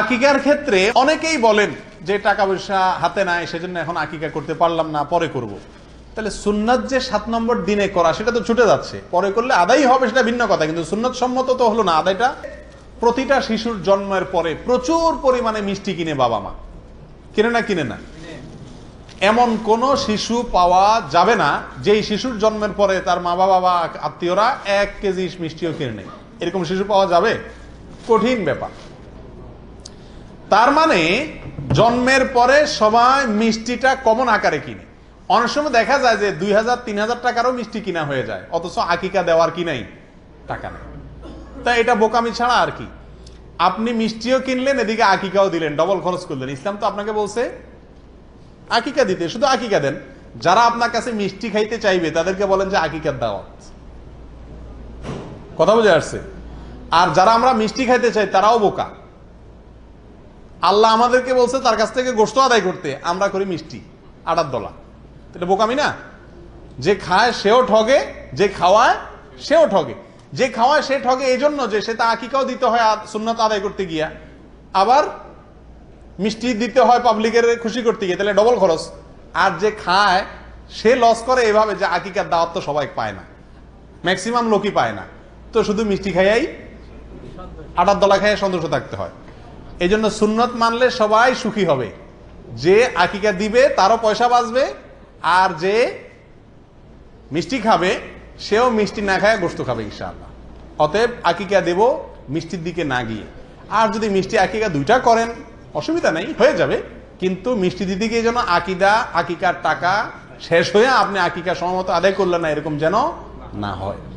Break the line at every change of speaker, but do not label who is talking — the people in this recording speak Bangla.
আকিকার ক্ষেত্রে অনেকেই বলেন যে টাকা পয়সা হাতে নাই সেজন্য এখন আকিকা করতে পারলাম না পরে করব। তাহলে সুন্নাত যে সাত নম্বর দিনে করা সেটা তো ছুটে যাচ্ছে পরে করলে আদাই হবে সেটা ভিন্ন কথা কিন্তু সুন্নাত সম্মত তো হলো না আদায়টা প্রতিটা শিশুর জন্মের পরে প্রচুর পরিমাণে মিষ্টি কিনে বাবা মা কিনে না কিনে না এমন কোন শিশু পাওয়া যাবে না যেই শিশুর জন্মের পরে তার মা বাবা বা আত্মীয়রা এক কেজি মিষ্টিও কিনে নেই এরকম শিশু পাওয়া যাবে কঠিন ব্যাপার তার মানে জন্মের পরে সবাই মিষ্টিটা কমন আকারে কিনে অনেক সময় দেখা যায় যে দুই হাজার তিন হাজার টাকারও মিষ্টি কিনা হয়ে যায় অথচ আকিকা দেওয়ার কি নাই টাকা নেই তা এটা বোকামি ছাড়া আর কি আপনি মিষ্টিও কিনলেন এদিকে আকিকাও দিলেন ডবল খরচ করলেন ইসলাম তো আপনাকে বলছে আকিকা দিতে শুধু আকিকা দেন যারা আপনার কাছে মিষ্টি খাইতে চাইবে তাদেরকে বলেন যে আকিকার দাওয়াত কথা বুঝে আসছে আর যারা আমরা মিষ্টি খাইতে চাই তারাও বোকা আল্লাহ আমাদেরকে বলছে তার কাছ থেকে গোস্ত আদায় করতে আমরা করি মিষ্টি আটার দলা এটা বোকামি না যে খায় সেও ঠগে যে খাওয়ায় সেও ঠগে যে খাওয়ায় সে ঠগে এই জন্য যে সে তা আকিকাও দিতে হয় সুন্নত আদায় করতে গিয়া আবার মিষ্টি দিতে হয় পাবলিকের খুশি করতে গিয়ে তাহলে ডবল খরচ আর যে খায় সে লস করে এভাবে যে আকিকার দাওয়াত তো সবাই পায় না ম্যাক্সিমাম লোকই পায় না তো শুধু মিষ্টি খাইয়াই আটার দলা খাইয়ে সন্তুষ্ট থাকতে হয় এই জন্য সুন্নত মানলে সবাই সুখী হবে যে আকিকা দিবে তারও পয়সা বাঁচবে আর যে মিষ্টি খাবে সেও মিষ্টি না খায় গোস্ত খাবে ইনশাআল্লাহ অতএব আকিকা দেব মিষ্টির দিকে না গিয়ে আর যদি মিষ্টি আকিকা দুইটা করেন অসুবিধা নেই হয়ে যাবে কিন্তু মিষ্টি দিদি গিয়ে যেন আকিদা আকিকার টাকা শেষ হয়ে আপনি আকিকা সমমতো আদায় করলেন না এরকম যেন না হয়